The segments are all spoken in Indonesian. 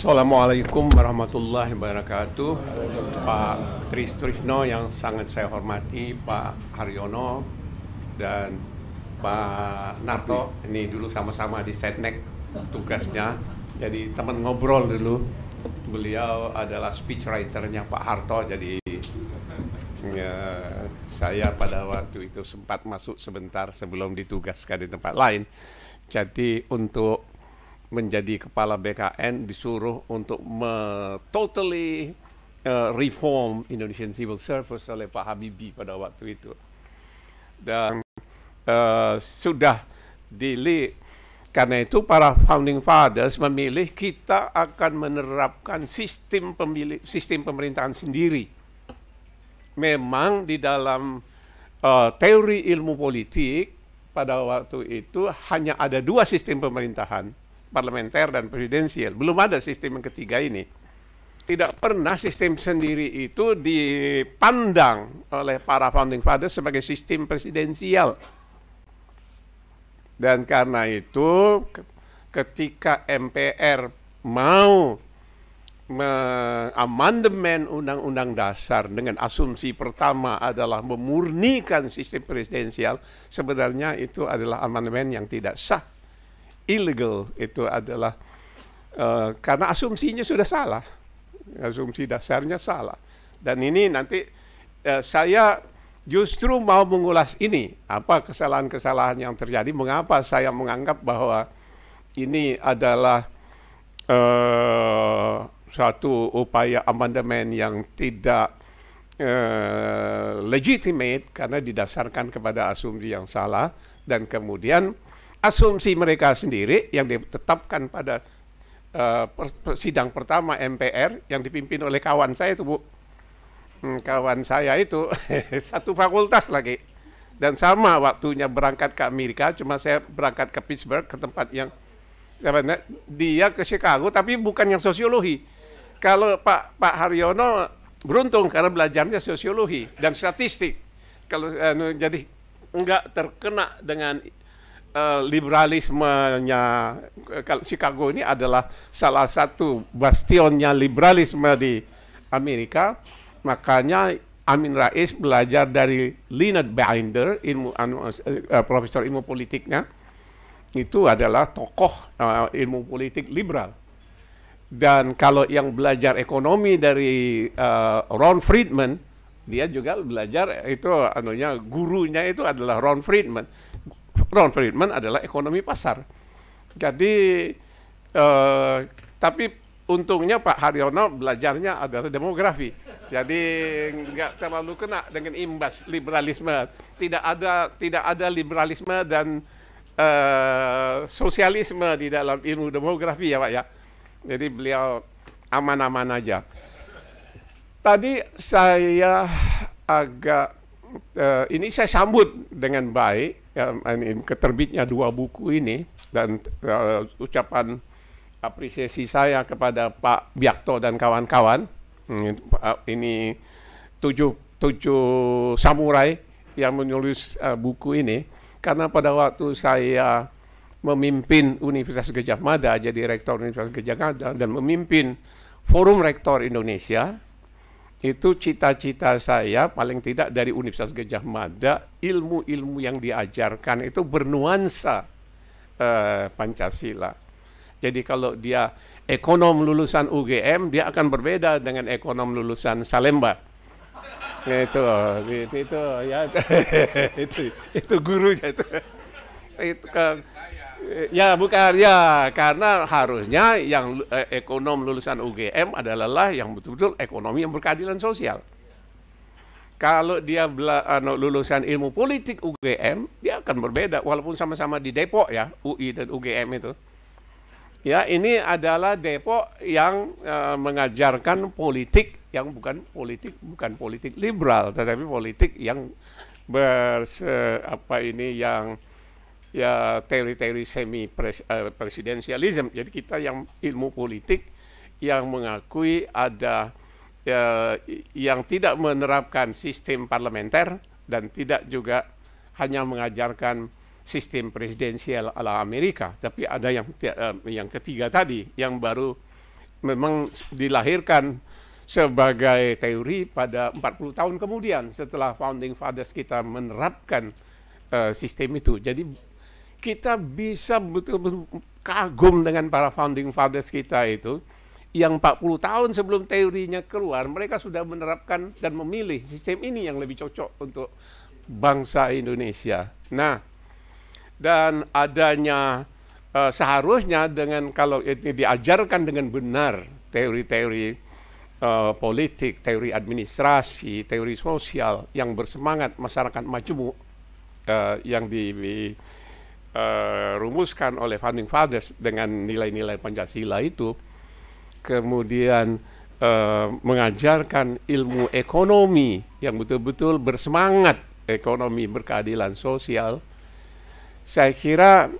Assalamualaikum warahmatullahi wabarakatuh. Pak Tris Trisno yang sangat saya hormati, Pak Haryono dan Pak Narto. Ini dulu sama-sama di setnek tugasnya. Jadi teman ngobrol dulu. Beliau adalah speech writer-nya Pak Harto. Jadi ya, saya pada waktu itu sempat masuk sebentar sebelum ditugaskan di tempat lain. Jadi untuk menjadi kepala BKN disuruh untuk me totally uh, reform Indonesian Civil Service oleh Pak Habibie pada waktu itu dan uh, sudah dili karena itu para founding fathers memilih kita akan menerapkan sistem pemilih sistem pemerintahan sendiri. Memang di dalam uh, teori ilmu politik pada waktu itu hanya ada dua sistem pemerintahan parlementer dan presidensial. Belum ada sistem yang ketiga ini. Tidak pernah sistem sendiri itu dipandang oleh para founding fathers sebagai sistem presidensial. Dan karena itu ketika MPR mau amandemen undang-undang dasar dengan asumsi pertama adalah memurnikan sistem presidensial sebenarnya itu adalah amandemen yang tidak sah illegal itu adalah uh, karena asumsinya sudah salah, asumsi dasarnya salah. Dan ini nanti uh, saya justru mau mengulas ini apa kesalahan-kesalahan yang terjadi, mengapa saya menganggap bahwa ini adalah uh, eh, satu upaya amandemen yang tidak uh, legitimate karena didasarkan kepada asumsi yang salah dan kemudian asumsi mereka sendiri yang ditetapkan pada uh, sidang pertama MPR yang dipimpin oleh kawan saya itu Bu. Hmm, kawan saya itu satu fakultas lagi. Dan sama waktunya berangkat ke Amerika, cuma saya berangkat ke Pittsburgh ke tempat yang dia ke Chicago tapi bukan yang sosiologi. Kalau Pak Pak Haryono beruntung karena belajarnya sosiologi dan statistik. Kalau uh, jadi enggak terkena dengan Eh, liberalismenya eh, Chicago ini adalah salah satu bastionnya liberalisme di Amerika. Makanya Amin Rais belajar dari Leonard Binder, ilmu uh, profesor ilmu politiknya, itu adalah tokoh uh, ilmu politik liberal. Dan kalau yang belajar ekonomi dari uh, Ron Friedman, dia juga belajar itu anunya gurunya itu adalah Ron Friedman Ron Friedman adalah ekonomi pasar. Jadi eh, tapi untungnya Pak Haryono belajarnya adalah demografi. Jadi nggak terlalu kena dengan imbas liberalisme. Tidak ada tidak ada liberalisme dan uh, sosialisme di dalam ilmu demografi ya Pak ya. Jadi beliau aman-aman aja. Tadi saya agak uh, ini saya sambut dengan baik Um, keterbitnya dua buku ini dan uh, ucapan apresiasi saya kepada Pak Biakto dan kawan-kawan hmm, uh, ini, tujuh tujuh samurai yang menulis uh, buku ini karena pada waktu saya memimpin Universitas Gejah Mada jadi rektor Universitas Gejah Mada dan memimpin Forum Rektor Indonesia itu cita-cita saya paling tidak dari Universitas Gajah Mada ilmu-ilmu yang diajarkan itu bernuansa eh, Pancasila. Jadi kalau dia ekonom lulusan UGM dia akan berbeda dengan ekonom lulusan Salemba. itu, itu, itu ya itu itu gurunya itu. itu kan Ya bukan ya karena harusnya yang eh, ekonom lulusan UGM adalah yang betul-betul ekonomi yang berkeadilan sosial. Kalau dia bela, ano, lulusan ilmu politik UGM, dia akan berbeda walaupun sama-sama di Depok ya, UI dan UGM itu. Ya, ini adalah Depok yang eh, mengajarkan politik yang bukan politik bukan politik liberal tetapi politik yang berse, apa ini yang ya teori-teori semi pres, uh, presidensialism. Jadi kita yang ilmu politik yang mengakui ada uh, yang tidak menerapkan sistem parlementer dan tidak juga hanya mengajarkan sistem presidensial ala Amerika, tapi ada yang uh, yang ketiga tadi yang baru memang dilahirkan sebagai teori pada 40 tahun kemudian setelah founding fathers kita menerapkan uh, sistem itu. Jadi kita bisa betul-betul kagum dengan para founding fathers kita itu yang 40 tahun sebelum teorinya keluar mereka sudah menerapkan dan memilih sistem ini yang lebih cocok untuk bangsa Indonesia. Nah, dan adanya uh, seharusnya dengan kalau ini diajarkan dengan benar teori-teori uh, politik, teori administrasi, teori sosial yang bersemangat masyarakat majemuk uh, yang di, di dirumuskan eh, oleh founding fathers dengan nilai-nilai Pancasila itu kemudian uh, mengajarkan ilmu ekonomi yang betul-betul bersemangat ekonomi berkeadilan sosial saya kira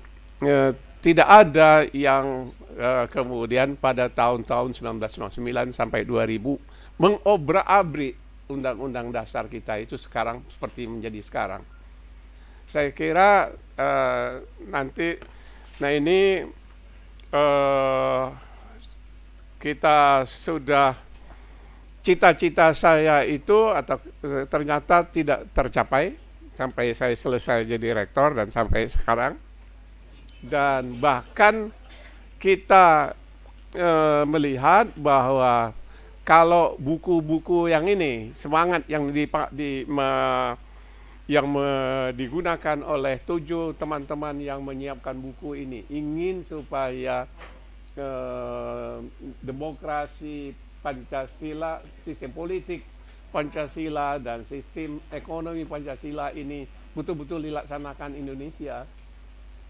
uh, tidak ada yang uh, kemudian pada tahun-tahun 1999 sampai 2000 mengobrak-abrik undang-undang dasar kita itu sekarang seperti menjadi sekarang saya kira uh, nanti nah ini uh, kita sudah cita-cita saya itu atau eh, ternyata tidak tercapai sampai saya selesai jadi rektor dan sampai sekarang dan bahkan kita e, melihat bahwa kalau buku-buku yang ini semangat yang di, di yang digunakan oleh tujuh teman-teman yang menyiapkan buku ini ingin supaya eh, demokrasi Pancasila, sistem politik Pancasila dan sistem ekonomi Pancasila ini betul-betul dilaksanakan Indonesia.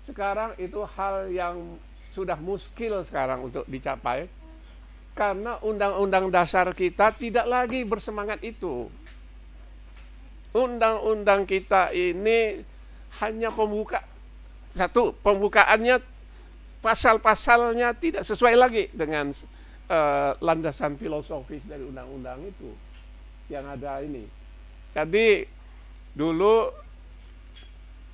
Sekarang itu hal yang sudah muskil sekarang untuk dicapai karena undang-undang dasar kita tidak lagi bersemangat itu undang-undang kita ini hanya pembuka. Satu, pembukaannya pasal-pasalnya tidak sesuai lagi dengan uh, landasan filosofis dari undang-undang itu yang ada ini. Jadi dulu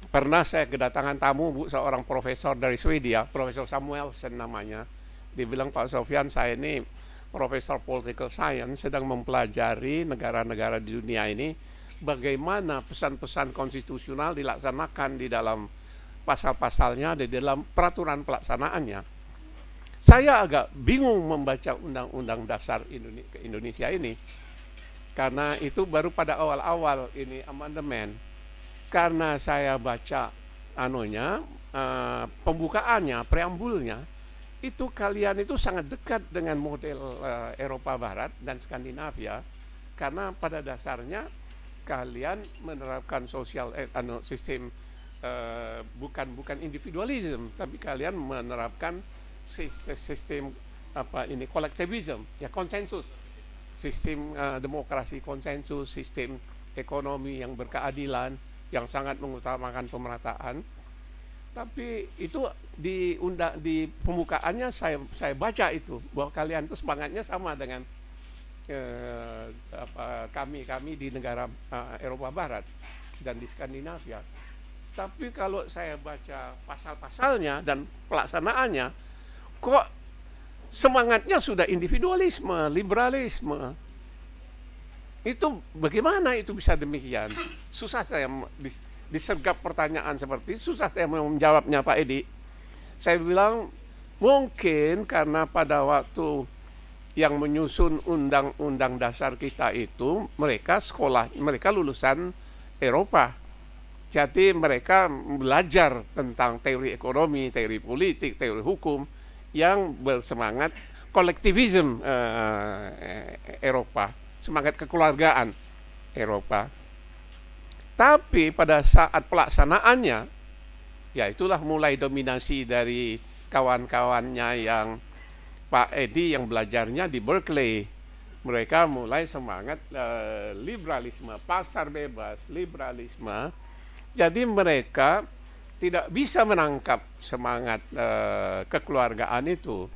pernah saya kedatangan tamu Bu seorang profesor dari Swedia, Profesor Samuelsen namanya. Dibilang Pak Sofian saya ini profesor political science sedang mempelajari negara-negara di dunia ini bagaimana pesan-pesan konstitusional dilaksanakan di dalam pasal-pasalnya, di dalam peraturan pelaksanaannya. Saya agak bingung membaca Undang-Undang Dasar Indonesia ini, karena itu baru pada awal-awal ini amandemen. Karena saya baca anunya, eh, pembukaannya, preambulnya, itu kalian itu sangat dekat dengan model eh, Eropa Barat dan Skandinavia, karena pada dasarnya kalian menerapkan sosial eh, ano, sistem eh, bukan bukan individualism tapi kalian menerapkan sistem apa ini kolektivism ya konsensus sistem uh, demokrasi konsensus sistem ekonomi yang berkeadilan yang sangat mengutamakan pemerataan tapi itu di di pembukaannya saya saya baca itu bahwa kalian itu semangatnya sama dengan Eh, kami kami di negara eh, Eropa Barat dan di Skandinavia. Tapi kalau saya baca pasal-pasalnya dan pelaksanaannya, kok semangatnya sudah individualisme, liberalisme. Itu bagaimana itu bisa demikian? Susah saya disergap pertanyaan seperti itu, susah saya menjawabnya Pak Edi. Saya bilang mungkin karena pada waktu yang menyusun undang-undang dasar kita itu mereka sekolah mereka lulusan Eropa jadi mereka belajar tentang teori ekonomi teori politik teori hukum yang bersemangat kolektivisme eh, eh Eropa semangat kekeluargaan Eropa tapi pada saat pelaksanaannya ya itulah mulai dominasi dari kawan-kawannya yang Pak Edi yang belajarnya di Berkeley. Mereka mulai semangat uh, liberalisme, pasar bebas, liberalisme. Jadi mereka tidak bisa menangkap semangat uh, kekeluargaan itu.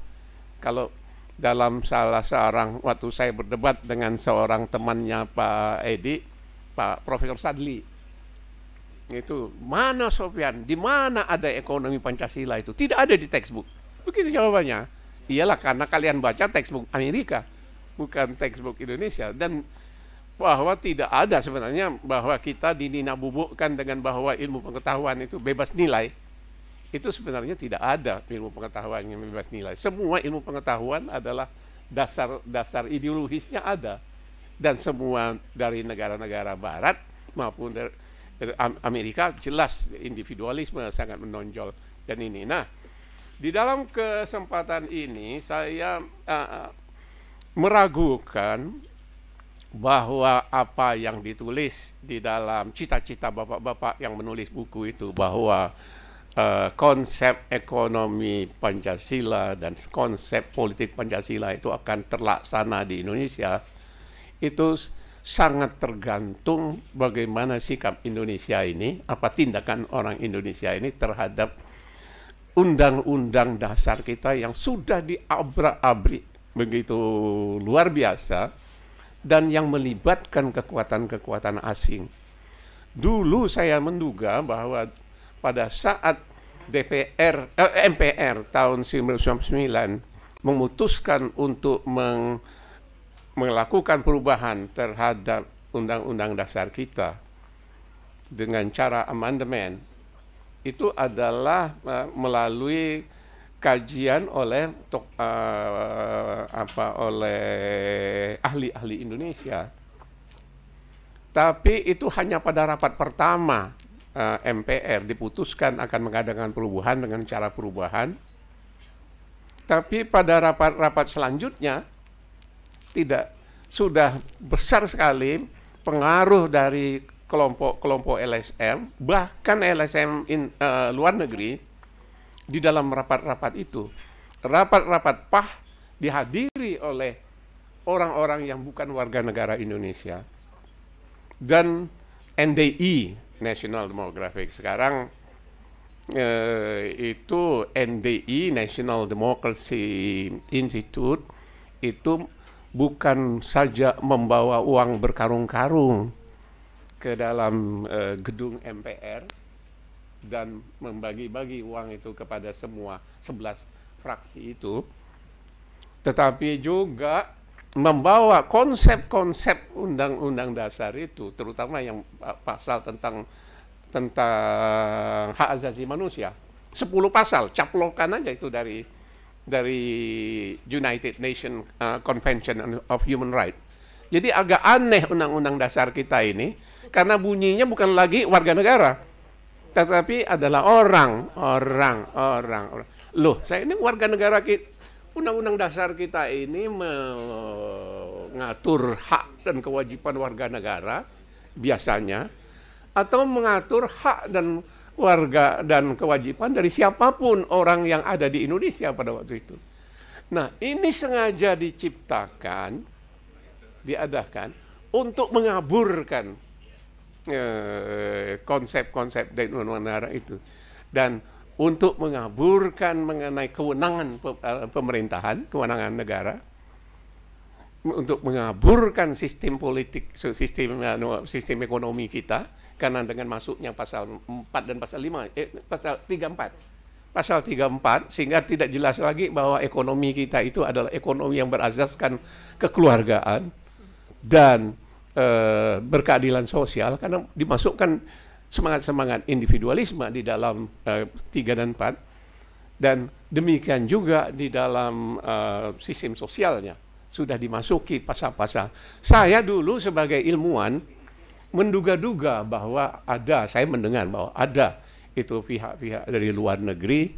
Kalau dalam salah seorang waktu saya berdebat dengan seorang temannya Pak Edi, Pak Profesor Sadli, itu mana Sofian? di mana ada ekonomi Pancasila itu? Tidak ada di textbook. Begitu jawabannya Iyalah karena kalian baca textbook Amerika, bukan textbook Indonesia dan bahwa tidak ada sebenarnya bahwa kita dininabubukkan dengan bahwa ilmu pengetahuan itu bebas nilai. Itu sebenarnya tidak ada ilmu pengetahuan yang bebas nilai. Semua ilmu pengetahuan adalah dasar-dasar ideologisnya ada dan semua dari negara-negara barat maupun dari Amerika jelas individualisme sangat menonjol dan ini nah di dalam kesempatan ini saya uh, meragukan bahwa apa yang ditulis di dalam cita-cita bapak-bapak yang menulis buku itu bahwa uh, konsep ekonomi Pancasila dan konsep politik Pancasila itu akan terlaksana di Indonesia itu sangat tergantung bagaimana sikap Indonesia ini, apa tindakan orang Indonesia ini terhadap undang-undang dasar kita yang sudah diabrak-abrik begitu luar biasa dan yang melibatkan kekuatan-kekuatan asing. Dulu saya menduga bahwa pada saat DPR eh, MPR tahun 1999 memutuskan untuk meng, melakukan perubahan terhadap undang-undang dasar kita dengan cara amandemen itu adalah uh, melalui kajian oleh tok, uh, apa oleh ahli-ahli Indonesia. Tapi itu hanya pada rapat pertama uh, e, MPR diputuskan akan mengadakan perubahan dengan cara perubahan. Tapi pada rapat-rapat selanjutnya tidak sudah besar sekali pengaruh dari kelompok-kelompok LSM, bahkan LSM in, uh, luar negeri, di dalam rapat-rapat itu, rapat-rapat PAH dihadiri oleh orang-orang yang bukan warga negara Indonesia. Dan NDI, National Demographic, sekarang eh, itu NDI, National Democracy Institute, itu bukan saja membawa uang berkarung-karung, ke dalam uh, gedung MPR dan membagi-bagi uang itu kepada semua 11 fraksi itu tetapi juga membawa konsep-konsep undang-undang dasar itu terutama yang eh, pasal tentang tentang hak asasi manusia 10 pasal caplokan aja itu dari dari United Nations uh, Convention of Human Rights jadi agak aneh undang-undang dasar kita ini karena bunyinya bukan lagi warga negara, tetapi adalah orang, orang, orang. orang. Loh, saya ini warga negara kita. Undang-undang dasar kita ini mengatur hak dan kewajiban warga negara biasanya atau mengatur hak dan warga dan kewajiban dari siapapun orang yang ada di Indonesia pada waktu itu. Nah, ini sengaja diciptakan diadakan untuk mengaburkan eh, konsep-konsep dari undang-undang itu dan untuk mengaburkan mengenai kewenangan eh, pemerintahan, kewenangan negara untuk mengaburkan sistem politik, sistem anu, sistem ekonomi kita karena dengan masuknya pasal 4 dan pasal 5 eh, pasal 34 pasal 34 sehingga tidak jelas lagi bahwa ekonomi kita itu adalah ekonomi yang berazaskan kekeluargaan dan uh, berkeadilan sosial karena dimasukkan semangat-semangat individualisme di dalam uh, eh, 3 dan empat dan demikian juga di dalam uh, sistem sosialnya sudah dimasuki pasal-pasal. Saya dulu sebagai ilmuwan menduga-duga bahwa ada, saya mendengar bahwa ada itu pihak-pihak dari luar negeri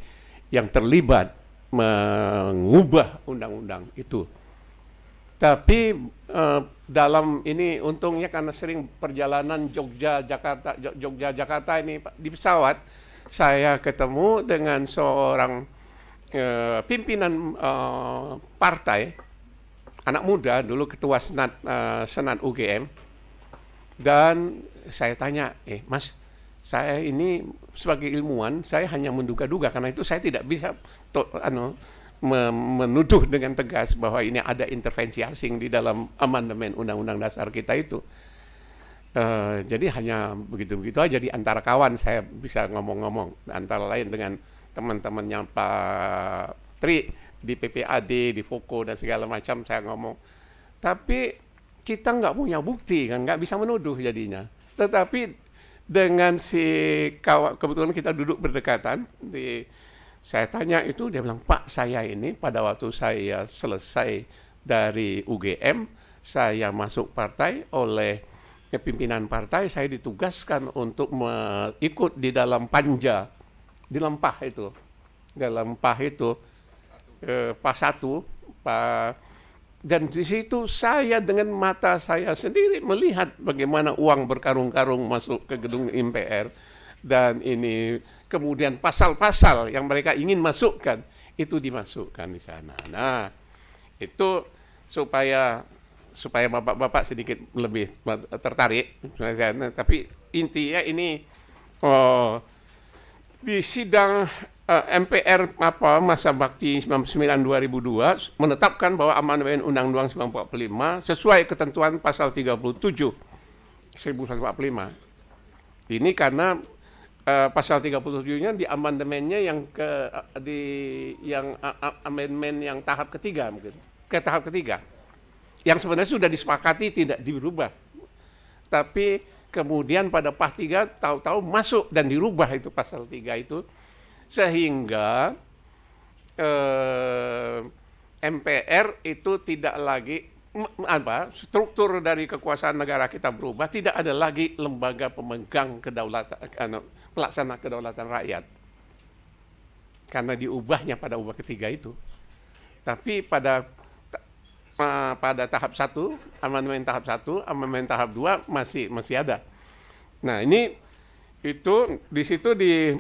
yang terlibat mengubah undang-undang itu. Tapi uh, dalam ini untungnya karena sering perjalanan Jogja Jakarta Jogja Jakarta ini di pesawat saya ketemu dengan seorang uh, pimpinan uh, partai anak muda dulu ketua senat uh, senat UGM dan saya tanya eh mas saya ini sebagai ilmuwan saya hanya menduga-duga karena itu saya tidak bisa to, ano, menuduh dengan tegas bahwa ini ada intervensi asing di dalam amandemen undang-undang dasar kita itu. Uh, jadi hanya begitu-begitu aja di antara kawan saya bisa ngomong-ngomong antara lain dengan teman-temannya Pak Tri di PPAD, di Foko dan segala macam saya ngomong. Tapi kita nggak punya bukti kan, nggak bisa menuduh jadinya. Tetapi dengan si kawan kebetulan kita duduk berdekatan di saya tanya itu, dia bilang, Pak, saya ini pada waktu saya selesai dari UGM, saya masuk partai oleh pimpinan partai, saya ditugaskan untuk ikut di dalam panja, di lempah itu. Dalam pah itu, eh, pas satu, pa, dan di situ saya dengan mata saya sendiri melihat bagaimana uang berkarung-karung masuk ke gedung MPR dan ini kemudian pasal-pasal yang mereka ingin masukkan itu dimasukkan di sana. Nah, itu supaya supaya bapak-bapak sedikit lebih tertarik tapi intinya ini oh, di sidang eh, MPR apa masa bakti 99 2002 menetapkan bahwa amandemen Undang-Undang 1945 sesuai ketentuan pasal 37 1945. Ini karena uh, pasal 37-nya di amandemennya yang ke uh, di yang uh, eh, amandemen yang tahap ketiga mungkin ke tahap ketiga yang sebenarnya sudah disepakati tidak dirubah tapi kemudian pada pas tiga tahu-tahu masuk dan dirubah itu pasal tiga itu sehingga eh, MPR itu tidak lagi apa struktur dari kekuasaan negara kita berubah, tidak ada lagi lembaga pemegang kedaulatan anu, pelaksana kedaulatan rakyat. Karena diubahnya pada ubah ketiga itu. Tapi pada pada tahap satu, amandemen tahap satu, amandemen tahap dua masih masih ada. Nah, ini itu di situ di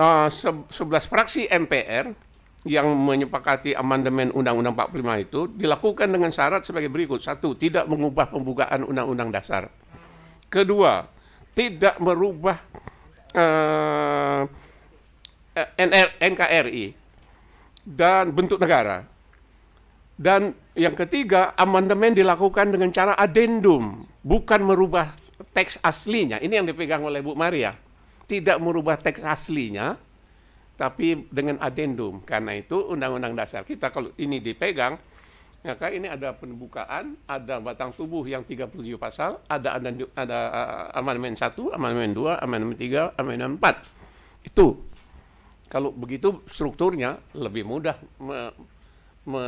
uh, eh, 11 fraksi MPR yang menyepakati amandemen Undang-Undang 45 itu dilakukan dengan syarat sebagai berikut. Satu, tidak mengubah pembukaan Undang-Undang dasar. Kedua, tidak merubah uh, eh, NR, NKRI dan bentuk negara. Dan yang ketiga, amandemen dilakukan dengan cara adendum, bukan merubah teks aslinya. Ini yang dipegang oleh Bu Maria. Tidak merubah teks aslinya, tapi dengan adendum. Karena itu undang-undang dasar kita kalau ini dipegang, maka ini ada pembukaan, ada batang tubuh yang 37 pasal, ada ada, ada uh, eh, amandemen 1, amandemen 2, amandemen 3, amandemen 4. Itu kalau begitu strukturnya lebih mudah me, me,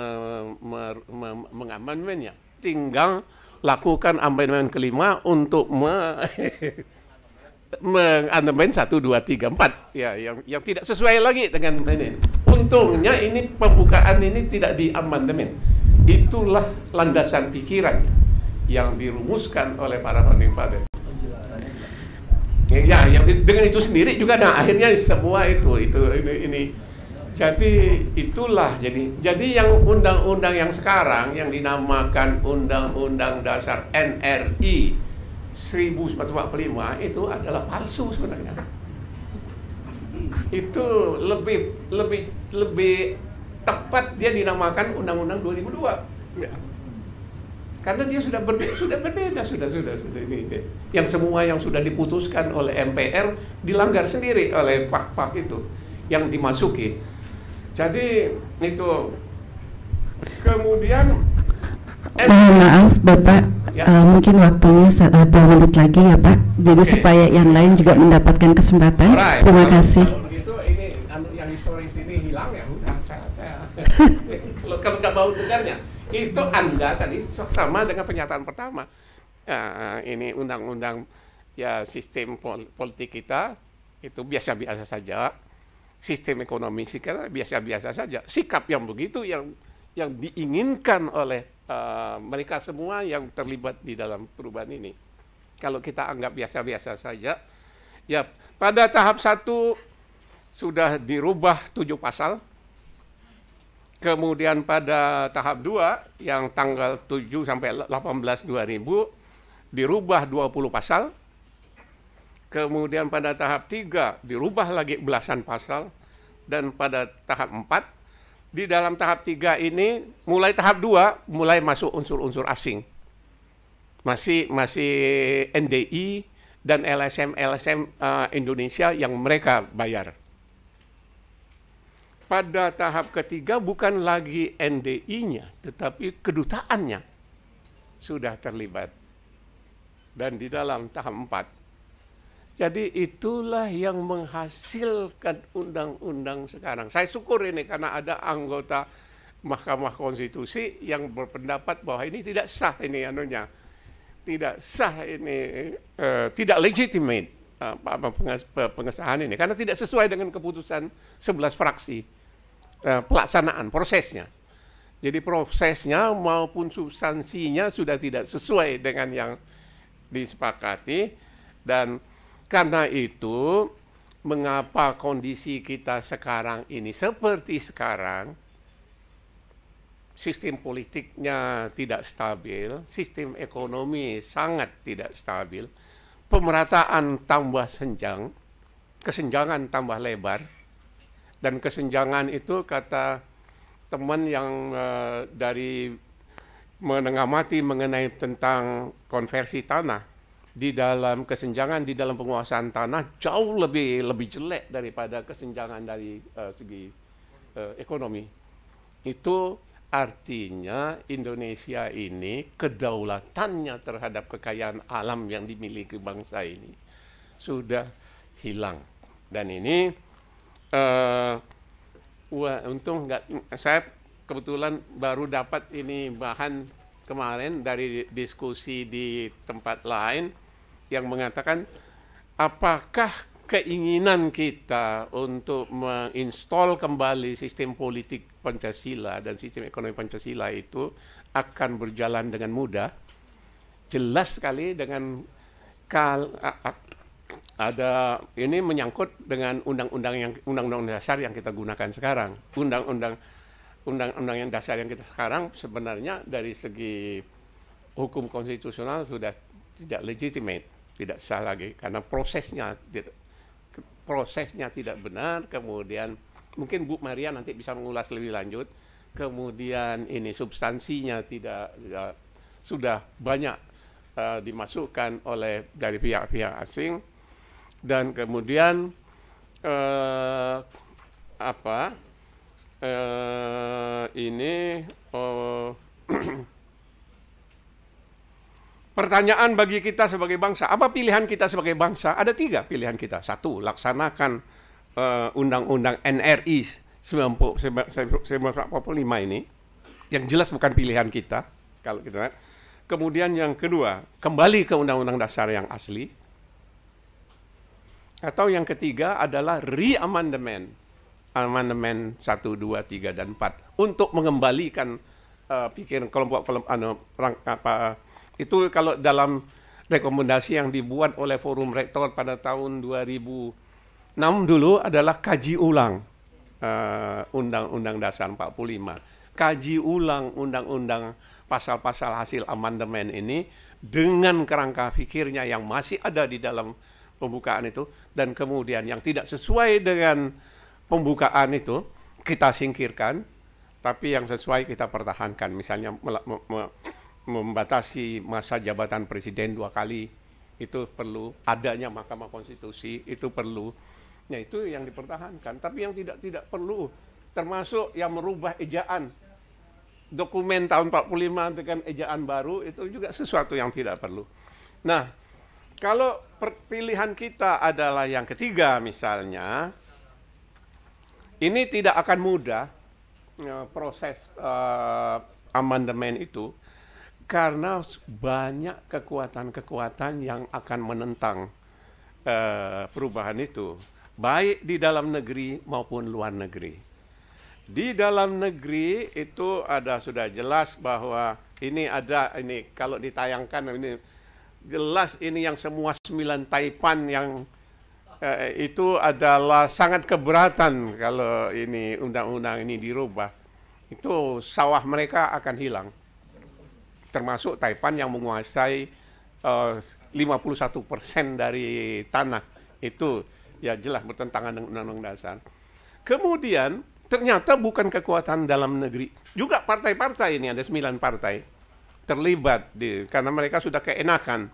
me, me, mengamandemennya. Tinggal lakukan amandemen kelima untuk me mengandemen ah, satu dua tiga empat ya yang yang tidak sesuai lagi dengan ini untungnya ini pembukaan ini tidak diamandemen itulah landasan pikiran yang dirumuskan oleh para founding fathers ya, ya dengan itu sendiri juga nah akhirnya semua itu itu ini, ini jadi itulah jadi jadi yang undang-undang yang sekarang yang dinamakan undang-undang dasar NRI 1445 itu adalah palsu sebenarnya. Itu lebih lebih lebih tepat dia dinamakan Undang-Undang 2002. Ya. Karena dia sudah berbeda, sudah berbeda, sudah sudah sudah ini, ini. Yang semua yang sudah diputuskan oleh MPR dilanggar sendiri oleh pak-pak itu yang dimasuki. Jadi itu kemudian Mohon eh. eh, maaf Bapak, ya. uh, mungkin waktunya dua menit lagi ya Pak. Jadi okay. supaya yang lain juga mendapatkan kesempatan. Alright. Terima kalau, kasih. Kalau begitu ini anu, yang historis ini hilang ya udah saya saya. kalau kalau nggak bau dengarnya itu anda tadi sama dengan pernyataan pertama. Ya, ini undang-undang ya sistem pol politik kita itu biasa-biasa saja. Sistem ekonomi kita biasa-biasa saja. Sikap yang begitu yang yang diinginkan oleh uh, mereka semua yang terlibat di dalam perubahan ini. Kalau kita anggap biasa-biasa saja, ya pada tahap satu sudah dirubah tujuh pasal. Kemudian pada tahap dua yang tanggal 7 sampai 18 2000 dirubah 20 pasal. Kemudian pada tahap tiga dirubah lagi belasan pasal dan pada tahap empat di dalam tahap tiga ini mulai tahap dua mulai masuk unsur-unsur asing. Masih masih NDI dan LSM LSM uh, eh, Indonesia yang mereka bayar. Pada tahap ketiga bukan lagi NDI-nya tetapi kedutaannya sudah terlibat. Dan di dalam tahap empat. Jadi itulah yang menghasilkan undang-undang sekarang. Saya syukur ini karena ada anggota Mahkamah Konstitusi yang berpendapat bahwa ini tidak sah ini anunya. Tidak sah ini uh, tidak legitimate uh, pengesahan ini karena tidak sesuai dengan keputusan 11 fraksi eh, pelaksanaan prosesnya. Jadi prosesnya maupun substansinya sudah tidak sesuai dengan yang disepakati dan karena itu, mengapa kondisi kita sekarang ini seperti sekarang, sistem politiknya tidak stabil, sistem ekonomi sangat tidak stabil, pemerataan tambah senjang, kesenjangan tambah lebar, dan kesenjangan itu kata teman yang uh, dari menengamati mengenai tentang konversi tanah di dalam kesenjangan di dalam penguasaan tanah jauh lebih lebih jelek daripada kesenjangan dari uh, segi uh, ekonomi. Itu artinya Indonesia ini kedaulatannya terhadap kekayaan alam yang dimiliki bangsa ini sudah hilang. Dan ini uh, wah untung nggak saya kebetulan baru dapat ini bahan kemarin dari diskusi di tempat lain yang mengatakan apakah keinginan kita untuk menginstal kembali sistem politik Pancasila dan sistem ekonomi Pancasila itu akan berjalan dengan mudah jelas sekali dengan kal ada ini menyangkut dengan undang-undang yang undang-undang dasar yang kita gunakan sekarang undang-undang undang-undang yang dasar yang kita sekarang sebenarnya dari segi hukum konstitusional sudah tidak legitimate, tidak sah lagi karena prosesnya tidak, prosesnya tidak benar, kemudian mungkin Bu Maria nanti bisa mengulas lebih lanjut, kemudian ini substansinya tidak, tidak sudah banyak uh, dimasukkan oleh dari pihak-pihak asing dan kemudian uh, apa eh, ini oh, pertanyaan bagi kita sebagai bangsa. Apa pilihan kita sebagai bangsa? Ada tiga pilihan kita. Satu, laksanakan eh, Undang-Undang NRI 1945 ini yang jelas bukan pilihan kita kalau kita kemudian yang kedua kembali ke undang-undang dasar yang asli atau yang ketiga adalah re-amendment amandemen 1, 2, 3, dan 4 untuk mengembalikan uh, pikiran kelompok kelompok anu, rang, apa, itu kalau dalam rekomendasi yang dibuat oleh forum rektor pada tahun 2006 dulu adalah kaji ulang eh, undang-undang uh, dasar 45 kaji ulang undang-undang pasal-pasal hasil amandemen ini dengan kerangka pikirnya yang masih ada di dalam pembukaan itu dan kemudian yang tidak sesuai dengan pembukaan itu kita singkirkan, tapi yang sesuai kita pertahankan. Misalnya membatasi masa jabatan presiden dua kali, itu perlu adanya Mahkamah Konstitusi, itu perlu. Nah itu yang dipertahankan. Tapi yang tidak tidak perlu, termasuk yang merubah ejaan dokumen tahun 45 dengan ejaan baru itu juga sesuatu yang tidak perlu. Nah, kalau pilihan kita adalah yang ketiga misalnya, ini tidak akan mudah eh, proses uh, amandemen itu karena banyak kekuatan-kekuatan yang akan menentang uh, perubahan itu, baik di dalam negeri maupun luar negeri. Di dalam negeri itu ada sudah jelas bahwa ini ada ini kalau ditayangkan ini jelas ini yang semua sembilan Taipan yang Eh, itu adalah sangat keberatan kalau ini undang-undang ini dirubah. Itu sawah mereka akan hilang. Termasuk Taipan yang menguasai eh, 51 persen dari tanah. Itu ya jelas bertentangan dengan undang-undang dasar. Kemudian ternyata bukan kekuatan dalam negeri. Juga partai-partai ini ada sembilan partai terlibat di, karena mereka sudah keenakan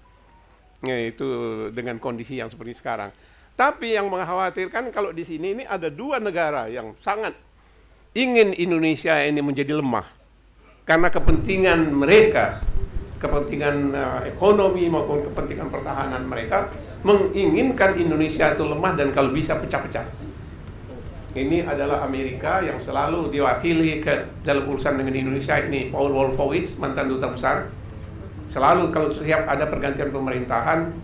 yaitu dengan kondisi yang seperti sekarang. Tapi yang mengkhawatirkan kalau di sini ini ada dua negara yang sangat ingin Indonesia ini menjadi lemah karena kepentingan mereka, kepentingan eh, ekonomi maupun kepentingan pertahanan mereka menginginkan Indonesia itu lemah dan kalau bisa pecah-pecah. Ini adalah Amerika yang selalu diwakili ke dalam urusan dengan Indonesia ini Paul Wolfowitz mantan duta besar. Selalu kalau setiap ada pergantian pemerintahan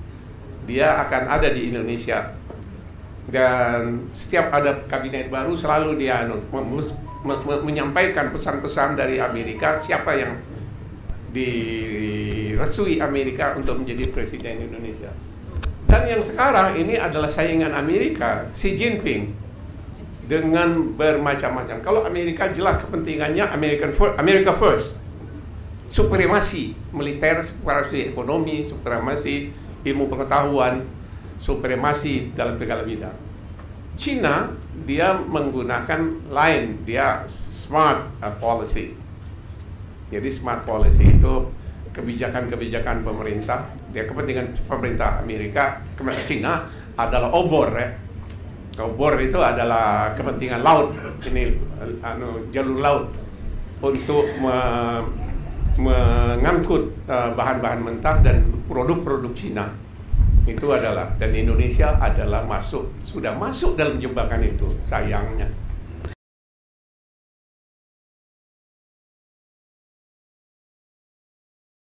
dia akan ada di Indonesia dan setiap ada kabinet baru selalu dia anu, menyampaikan pesan-pesan dari Amerika siapa yang direstui Amerika untuk menjadi presiden Indonesia. Dan yang sekarang ini adalah saingan Amerika, Xi Jinping dengan bermacam-macam. Kalau Amerika jelas kepentingannya American first, America first. Supremasi militer, supremasi ekonomi, supremasi ilmu pengetahuan, supremasi dalam segala bidang. Cina dia menggunakan lain, dia smart uh, policy. Jadi smart policy itu kebijakan-kebijakan pemerintah, dia kepentingan pemerintah Amerika, China adalah obor ya. Obor itu adalah kepentingan laut, ini uh, anu, jalur laut untuk me mengangkut uh, bahan-bahan mentah dan produk-produk Cina itu adalah dan Indonesia adalah masuk sudah masuk dalam jebakan itu sayangnya